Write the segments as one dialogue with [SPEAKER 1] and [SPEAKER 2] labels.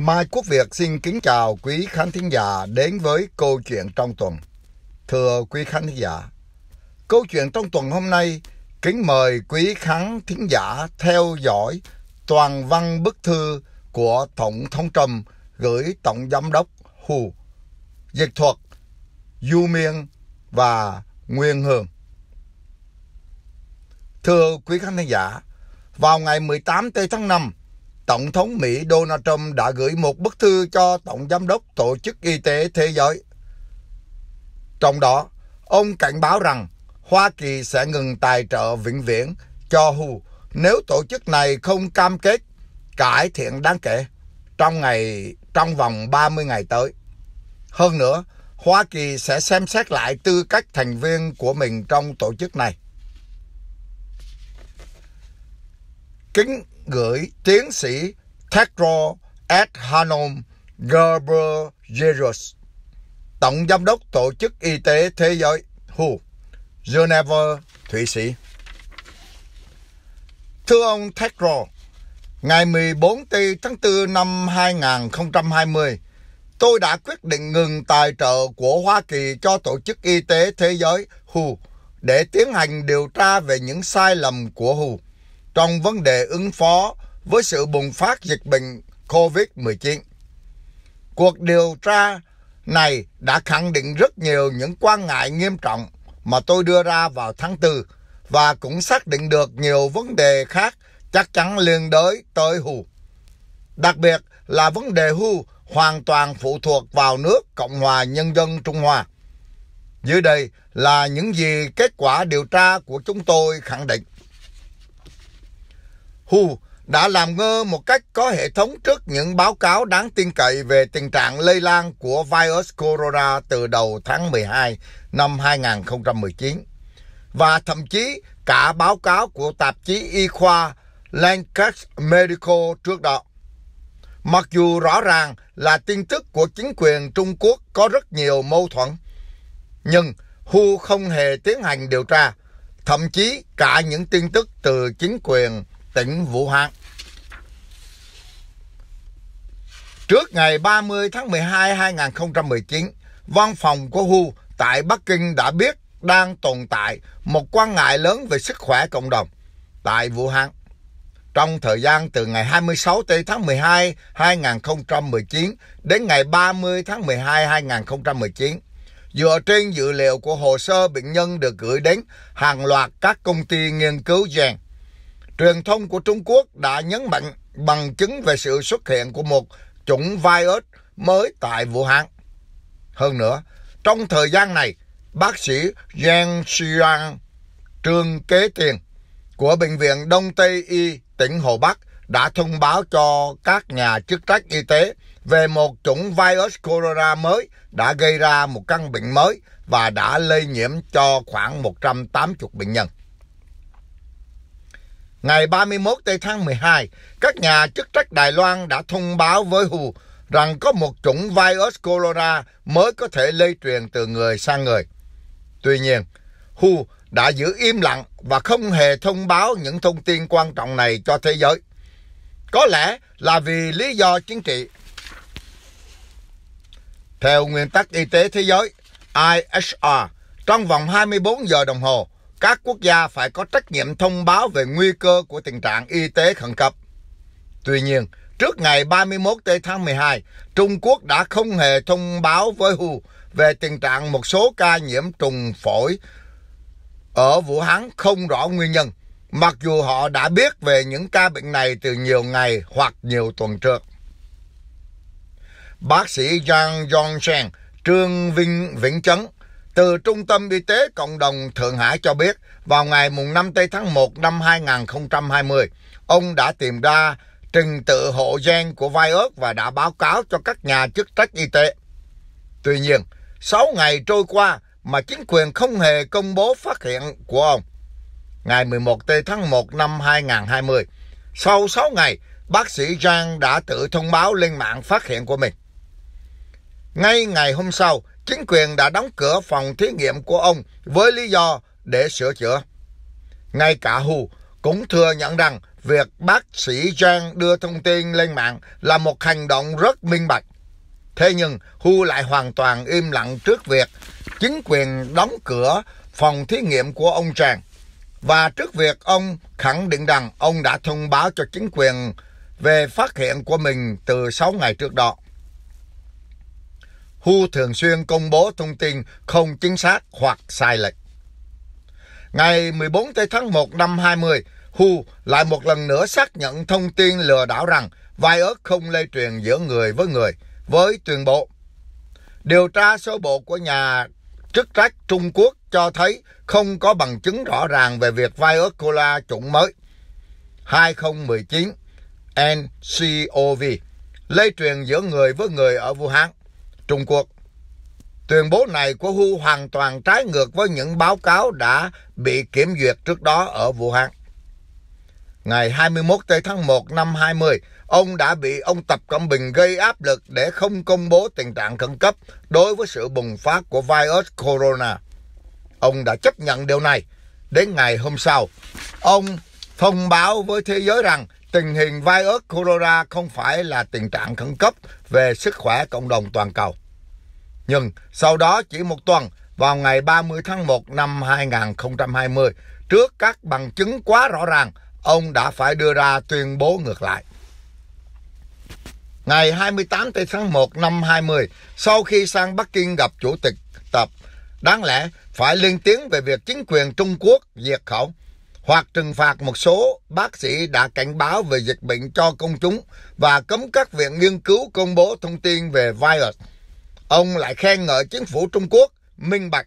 [SPEAKER 1] Mai Quốc Việt xin kính chào quý khán thính giả đến với câu chuyện trong tuần. Thưa quý khán thính giả, câu chuyện trong tuần hôm nay kính mời quý khán thính giả theo dõi toàn văn bức thư của Tổng thống Trump gửi Tổng Giám đốc Hù, dịch thuật Du Miên và Nguyên Hương. Thưa quý khán thính giả, vào ngày 18 tây tháng 5, Tổng thống Mỹ Donald Trump đã gửi một bức thư cho Tổng Giám đốc Tổ chức Y tế Thế giới. Trong đó, ông cảnh báo rằng Hoa Kỳ sẽ ngừng tài trợ vĩnh viễn cho WHO nếu tổ chức này không cam kết cải thiện đáng kể trong ngày trong vòng 30 ngày tới. Hơn nữa, Hoa Kỳ sẽ xem xét lại tư cách thành viên của mình trong tổ chức này. Kính gửi tiến sĩ Tedro Adhanom Ghebreyesus, Tổng Giám đốc Tổ chức Y tế Thế giới WHO, Geneva, Thụy Sĩ. Thưa ông Tedro, ngày 14 tháng 4 năm 2020, tôi đã quyết định ngừng tài trợ của Hoa Kỳ cho Tổ chức Y tế Thế giới WHO để tiến hành điều tra về những sai lầm của WHO trong vấn đề ứng phó với sự bùng phát dịch bệnh COVID-19. Cuộc điều tra này đã khẳng định rất nhiều những quan ngại nghiêm trọng mà tôi đưa ra vào tháng 4 và cũng xác định được nhiều vấn đề khác chắc chắn liên đới tới Hu. Đặc biệt là vấn đề Hu hoàn toàn phụ thuộc vào nước Cộng hòa Nhân dân Trung Hoa. Dưới đây là những gì kết quả điều tra của chúng tôi khẳng định. Hu đã làm ngơ một cách có hệ thống trước những báo cáo đáng tin cậy về tình trạng lây lan của virus corona từ đầu tháng 12 năm 2019 và thậm chí cả báo cáo của tạp chí y khoa Lancet Medical trước đó. Mặc dù rõ ràng là tin tức của chính quyền Trung Quốc có rất nhiều mâu thuẫn, nhưng Hu không hề tiến hành điều tra, thậm chí cả những tin tức từ chính quyền tỉnh Vũ Hán. Trước ngày 30 tháng 12 2019, văn phòng của WHO tại Bắc Kinh đã biết đang tồn tại một quan ngại lớn về sức khỏe cộng đồng tại Vũ Hán. Trong thời gian từ ngày 26 tháng 12 2019 đến ngày 30 tháng 12 2019, dựa trên dữ liệu của hồ sơ bệnh nhân được gửi đến hàng loạt các công ty nghiên cứu gen truyền thông của Trung Quốc đã nhấn mạnh bằng chứng về sự xuất hiện của một chủng virus mới tại Vũ Hán. Hơn nữa, trong thời gian này, bác sĩ Yang Xuan, trương kế tiền của Bệnh viện Đông Tây Y, tỉnh Hồ Bắc, đã thông báo cho các nhà chức trách y tế về một chủng virus corona mới đã gây ra một căn bệnh mới và đã lây nhiễm cho khoảng 180 bệnh nhân ngày 31 tây tháng 12, các nhà chức trách Đài Loan đã thông báo với WHO rằng có một chủng virus corona mới có thể lây truyền từ người sang người. Tuy nhiên, WHO đã giữ im lặng và không hề thông báo những thông tin quan trọng này cho thế giới. Có lẽ là vì lý do chính trị. Theo nguyên tắc y tế thế giới, IHR, trong vòng 24 giờ đồng hồ, các quốc gia phải có trách nhiệm thông báo về nguy cơ của tình trạng y tế khẩn cấp. Tuy nhiên, trước ngày 31 tháng 12, Trung Quốc đã không hề thông báo với WHO về tình trạng một số ca nhiễm trùng phổi ở Vũ Hán không rõ nguyên nhân, mặc dù họ đã biết về những ca bệnh này từ nhiều ngày hoặc nhiều tuần trước. Bác sĩ Zhang Yongsheng, Trương Vinh Vĩnh Chấn, từ Trung tâm Y tế Cộng đồng Thượng Hải cho biết, vào ngày 5 tây tháng 1 năm 2020, ông đã tìm ra trình tự hộ gen của virus và đã báo cáo cho các nhà chức trách y tế. Tuy nhiên, 6 ngày trôi qua mà chính quyền không hề công bố phát hiện của ông. Ngày 11 tây tháng 1 năm 2020, sau 6 ngày, bác sĩ Giang đã tự thông báo lên mạng phát hiện của mình. Ngay ngày hôm sau, chính quyền đã đóng cửa phòng thí nghiệm của ông với lý do để sửa chữa. Ngay cả Hu cũng thừa nhận rằng việc bác sĩ Zhang đưa thông tin lên mạng là một hành động rất minh bạch. Thế nhưng Hu lại hoàn toàn im lặng trước việc chính quyền đóng cửa phòng thí nghiệm của ông Zhang và trước việc ông khẳng định rằng ông đã thông báo cho chính quyền về phát hiện của mình từ 6 ngày trước đó. Hu thường xuyên công bố thông tin không chính xác hoặc sai lệch. Ngày 14 tháng 1 năm 20, Hu lại một lần nữa xác nhận thông tin lừa đảo rằng virus không lây truyền giữa người với người với tuyên bố. Điều tra sơ bộ của nhà chức trách Trung Quốc cho thấy không có bằng chứng rõ ràng về việc virus cola chủng mới 2019 NCOV lây truyền giữa người với người ở Vũ Hán. Trung Quốc. Tuyên bố này của Hu hoàn toàn trái ngược với những báo cáo đã bị kiểm duyệt trước đó ở Vũ Hán. Ngày 21 tháng 1 năm 20, ông đã bị ông Tập Cận Bình gây áp lực để không công bố tình trạng khẩn cấp đối với sự bùng phát của virus corona. Ông đã chấp nhận điều này. Đến ngày hôm sau, ông thông báo với thế giới rằng tình hình virus corona không phải là tình trạng khẩn cấp về sức khỏe cộng đồng toàn cầu. Nhưng sau đó chỉ một tuần, vào ngày 30 tháng 1 năm 2020, trước các bằng chứng quá rõ ràng, ông đã phải đưa ra tuyên bố ngược lại. Ngày 28 tháng 1 năm 20, sau khi sang Bắc Kinh gặp Chủ tịch Tập, đáng lẽ phải lên tiếng về việc chính quyền Trung Quốc diệt khẩu hoặc trừng phạt một số bác sĩ đã cảnh báo về dịch bệnh cho công chúng và cấm các viện nghiên cứu công bố thông tin về virus. Ông lại khen ngợi chính phủ Trung Quốc minh bạch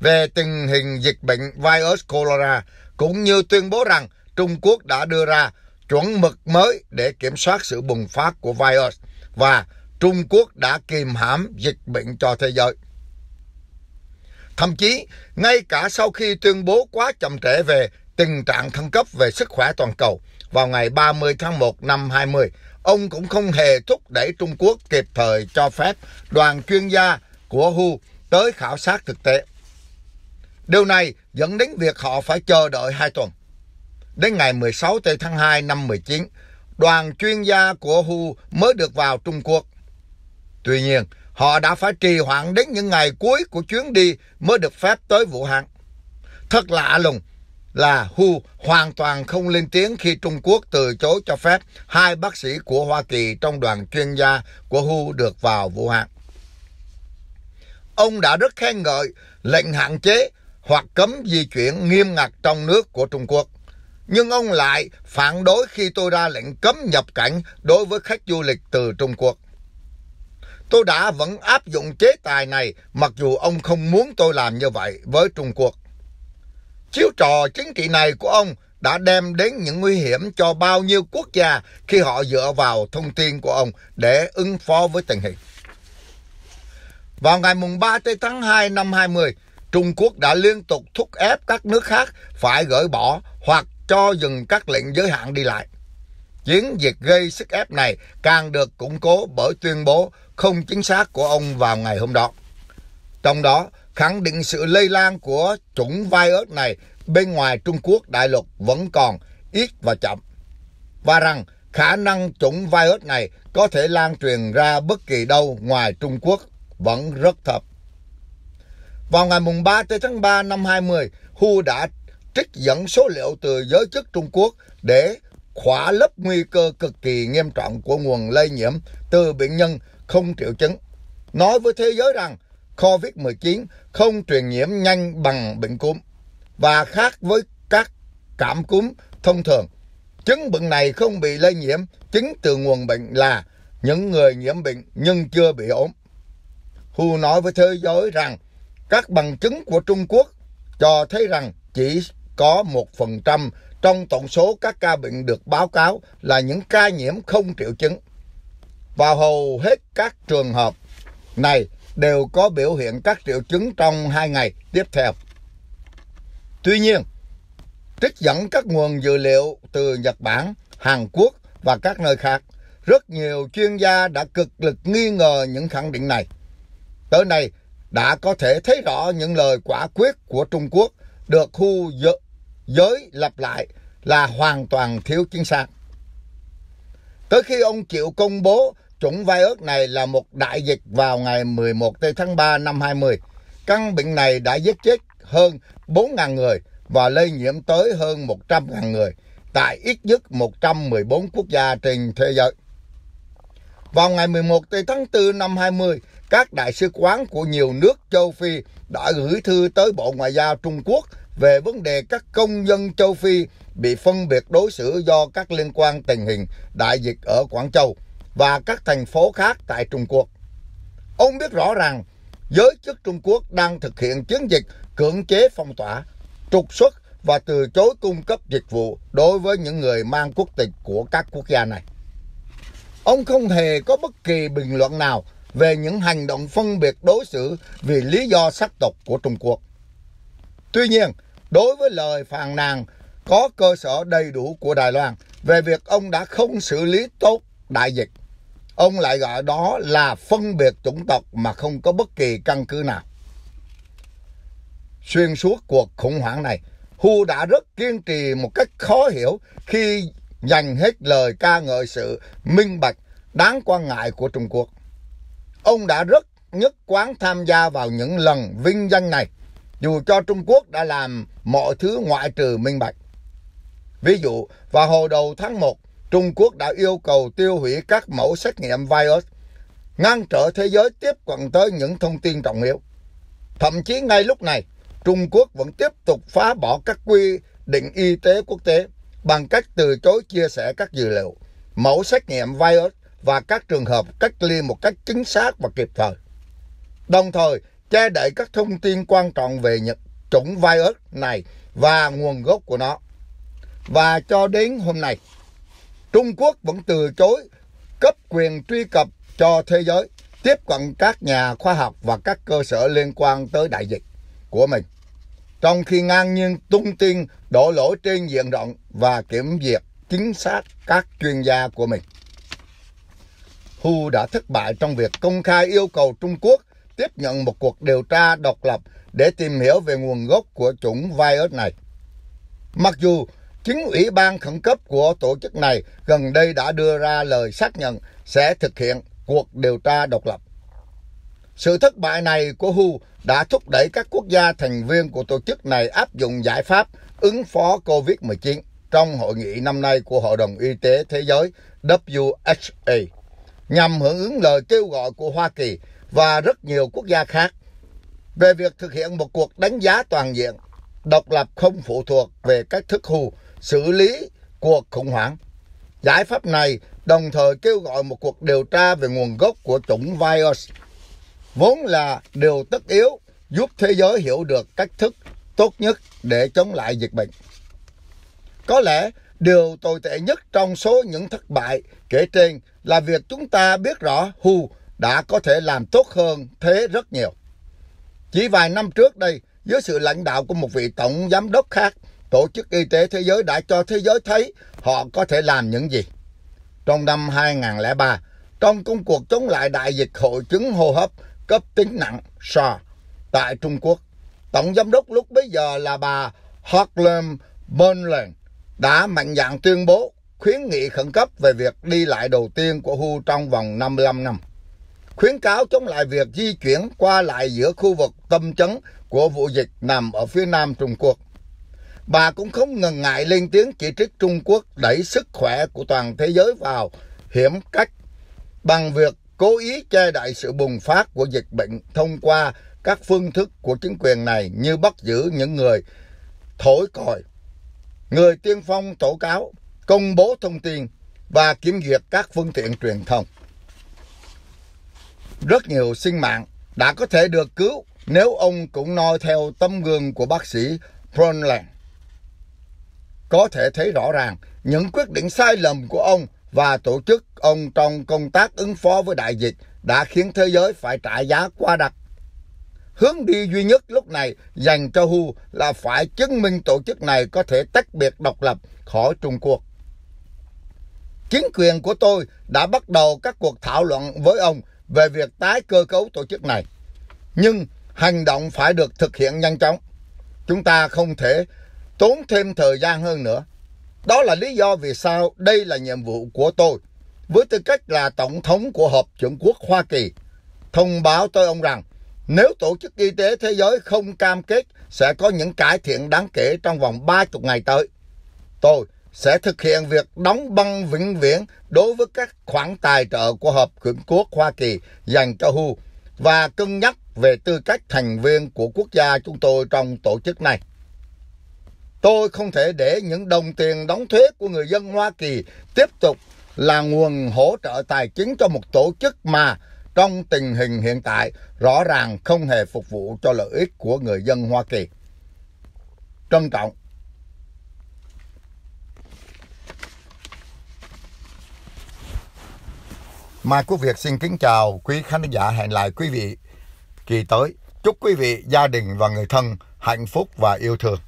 [SPEAKER 1] về tình hình dịch bệnh virus corona cũng như tuyên bố rằng Trung Quốc đã đưa ra chuẩn mực mới để kiểm soát sự bùng phát của virus và Trung Quốc đã kìm hãm dịch bệnh cho thế giới. Thậm chí, ngay cả sau khi tuyên bố quá chậm trễ về tình trạng thăng cấp về sức khỏe toàn cầu vào ngày 30 tháng 1 năm 20, ông cũng không hề thúc đẩy Trung Quốc kịp thời cho phép đoàn chuyên gia của WHO tới khảo sát thực tế. Điều này dẫn đến việc họ phải chờ đợi 2 tuần. Đến ngày 16 tháng 2 năm 19, đoàn chuyên gia của WHO mới được vào Trung Quốc. Tuy nhiên, họ đã phải trì hoãn đến những ngày cuối của chuyến đi mới được phép tới Vũ Hán. Thật lạ lùng là Hu hoàn toàn không lên tiếng khi Trung Quốc từ chối cho phép hai bác sĩ của Hoa Kỳ trong đoàn chuyên gia của Hu được vào Vũ Hán. Ông đã rất khen ngợi lệnh hạn chế hoặc cấm di chuyển nghiêm ngặt trong nước của Trung Quốc. Nhưng ông lại phản đối khi tôi ra lệnh cấm nhập cảnh đối với khách du lịch từ Trung Quốc. Tôi đã vẫn áp dụng chế tài này mặc dù ông không muốn tôi làm như vậy với Trung Quốc. Chiếu trò chính trị này của ông đã đem đến những nguy hiểm cho bao nhiêu quốc gia khi họ dựa vào thông tin của ông để ứng phó với tình hình. Vào ngày 3 tới tháng 2 năm 20, Trung Quốc đã liên tục thúc ép các nước khác phải gỡ bỏ hoặc cho dừng các lệnh giới hạn đi lại. Chiến dịch gây sức ép này càng được củng cố bởi tuyên bố không chính xác của ông vào ngày hôm đó. Trong đó, khẳng định sự lây lan của chủng virus này bên ngoài Trung Quốc đại lục vẫn còn ít và chậm và rằng khả năng chủng virus này có thể lan truyền ra bất kỳ đâu ngoài Trung Quốc vẫn rất thấp. Vào ngày mùng 3 tới tháng 3 năm 20, Hu đã trích dẫn số liệu từ giới chức Trung Quốc để khỏa lấp nguy cơ cực kỳ nghiêm trọng của nguồn lây nhiễm từ bệnh nhân không triệu chứng. Nói với thế giới rằng COVID-19 không truyền nhiễm nhanh bằng bệnh cúm và khác với các cảm cúm thông thường. Chứng bệnh này không bị lây nhiễm chính từ nguồn bệnh là những người nhiễm bệnh nhưng chưa bị ốm. Hu nói với thế giới rằng các bằng chứng của Trung Quốc cho thấy rằng chỉ có 1% trong tổng số các ca bệnh được báo cáo là những ca nhiễm không triệu chứng. Và hầu hết các trường hợp này đều có biểu hiện các triệu chứng trong hai ngày tiếp theo. Tuy nhiên, trích dẫn các nguồn dữ liệu từ Nhật Bản, Hàn Quốc và các nơi khác, rất nhiều chuyên gia đã cực lực nghi ngờ những khẳng định này. Tới nay, đã có thể thấy rõ những lời quả quyết của Trung Quốc được khu giới lặp lại là hoàn toàn thiếu chính xác. Tới khi ông chịu công bố chủng virus này là một đại dịch vào ngày 11 tháng 3 năm 20. Căn bệnh này đã giết chết hơn 4.000 người và lây nhiễm tới hơn 100.000 người tại ít nhất 114 quốc gia trên thế giới. Vào ngày 11 tháng 4 năm 20, các đại sứ quán của nhiều nước châu Phi đã gửi thư tới Bộ Ngoại giao Trung Quốc về vấn đề các công dân châu Phi bị phân biệt đối xử do các liên quan tình hình đại dịch ở Quảng Châu – và các thành phố khác tại Trung Quốc. Ông biết rõ rằng giới chức Trung Quốc đang thực hiện chiến dịch cưỡng chế phong tỏa, trục xuất và từ chối cung cấp dịch vụ đối với những người mang quốc tịch của các quốc gia này. Ông không hề có bất kỳ bình luận nào về những hành động phân biệt đối xử vì lý do sắc tộc của Trung Quốc. Tuy nhiên, đối với lời phàn nàn có cơ sở đầy đủ của Đài Loan về việc ông đã không xử lý tốt đại dịch Ông lại gọi đó là phân biệt chủng tộc mà không có bất kỳ căn cứ nào. Xuyên suốt cuộc khủng hoảng này, Hu đã rất kiên trì một cách khó hiểu khi dành hết lời ca ngợi sự minh bạch đáng quan ngại của Trung Quốc. Ông đã rất nhất quán tham gia vào những lần vinh danh này, dù cho Trung Quốc đã làm mọi thứ ngoại trừ minh bạch. Ví dụ, vào hồi đầu tháng 1, Trung Quốc đã yêu cầu tiêu hủy các mẫu xét nghiệm virus, ngăn trở thế giới tiếp cận tới những thông tin trọng yếu. Thậm chí ngay lúc này, Trung Quốc vẫn tiếp tục phá bỏ các quy định y tế quốc tế bằng cách từ chối chia sẻ các dữ liệu, mẫu xét nghiệm virus và các trường hợp cách ly một cách chính xác và kịp thời. Đồng thời, che đậy các thông tin quan trọng về những chủng virus này và nguồn gốc của nó. Và cho đến hôm nay, Trung Quốc vẫn từ chối cấp quyền truy cập cho thế giới, tiếp cận các nhà khoa học và các cơ sở liên quan tới đại dịch của mình. Trong khi ngang nhiên tung tin đổ lỗi trên diện rộng và kiểm duyệt chính xác các chuyên gia của mình. Hu đã thất bại trong việc công khai yêu cầu Trung Quốc tiếp nhận một cuộc điều tra độc lập để tìm hiểu về nguồn gốc của chủng virus này. Mặc dù chính ủy ban khẩn cấp của tổ chức này gần đây đã đưa ra lời xác nhận sẽ thực hiện cuộc điều tra độc lập. Sự thất bại này của WHO đã thúc đẩy các quốc gia thành viên của tổ chức này áp dụng giải pháp ứng phó COVID-19 trong hội nghị năm nay của Hội đồng Y tế Thế giới WHA nhằm hưởng ứng lời kêu gọi của Hoa Kỳ và rất nhiều quốc gia khác về việc thực hiện một cuộc đánh giá toàn diện độc lập không phụ thuộc về cách thức WHO xử lý cuộc khủng hoảng. Giải pháp này đồng thời kêu gọi một cuộc điều tra về nguồn gốc của chủng virus, vốn là điều tất yếu giúp thế giới hiểu được cách thức tốt nhất để chống lại dịch bệnh. Có lẽ điều tồi tệ nhất trong số những thất bại kể trên là việc chúng ta biết rõ WHO đã có thể làm tốt hơn thế rất nhiều. Chỉ vài năm trước đây, dưới sự lãnh đạo của một vị tổng giám đốc khác, Tổ chức Y tế Thế giới đã cho thế giới thấy họ có thể làm những gì. Trong năm 2003, trong công cuộc chống lại đại dịch hội chứng hô hấp cấp tính nặng SARS tại Trung Quốc, Tổng Giám đốc lúc bấy giờ là bà Harlem Brundtland đã mạnh dạn tuyên bố khuyến nghị khẩn cấp về việc đi lại đầu tiên của WHO trong vòng 55 năm. Khuyến cáo chống lại việc di chuyển qua lại giữa khu vực tâm chấn của vụ dịch nằm ở phía nam Trung Quốc. Bà cũng không ngần ngại lên tiếng chỉ trích Trung Quốc đẩy sức khỏe của toàn thế giới vào hiểm cách bằng việc cố ý che đậy sự bùng phát của dịch bệnh thông qua các phương thức của chính quyền này như bắt giữ những người thổi còi, người tiên phong tố cáo, công bố thông tin và kiểm duyệt các phương tiện truyền thông. Rất nhiều sinh mạng đã có thể được cứu nếu ông cũng noi theo tấm gương của bác sĩ Bronland có thể thấy rõ ràng những quyết định sai lầm của ông và tổ chức ông trong công tác ứng phó với đại dịch đã khiến thế giới phải trả giá quá đắt. Hướng đi duy nhất lúc này dành cho Hu là phải chứng minh tổ chức này có thể tách biệt độc lập khỏi Trung Quốc. Chính quyền của tôi đã bắt đầu các cuộc thảo luận với ông về việc tái cơ cấu tổ chức này. Nhưng hành động phải được thực hiện nhanh chóng. Chúng ta không thể tốn thêm thời gian hơn nữa. Đó là lý do vì sao đây là nhiệm vụ của tôi. Với tư cách là Tổng thống của Hợp chủng quốc Hoa Kỳ, thông báo tôi ông rằng nếu Tổ chức Y tế Thế giới không cam kết sẽ có những cải thiện đáng kể trong vòng 30 ngày tới, tôi sẽ thực hiện việc đóng băng vĩnh viễn đối với các khoản tài trợ của Hợp chủng quốc Hoa Kỳ dành cho WHO và cân nhắc về tư cách thành viên của quốc gia chúng tôi trong tổ chức này. Tôi không thể để những đồng tiền đóng thuế của người dân Hoa Kỳ tiếp tục là nguồn hỗ trợ tài chính cho một tổ chức mà trong tình hình hiện tại rõ ràng không hề phục vụ cho lợi ích của người dân Hoa Kỳ. Trân trọng. Mai Quốc Việt xin kính chào quý khán giả hẹn lại quý vị kỳ tới. Chúc quý vị, gia đình và người thân hạnh phúc và yêu thương.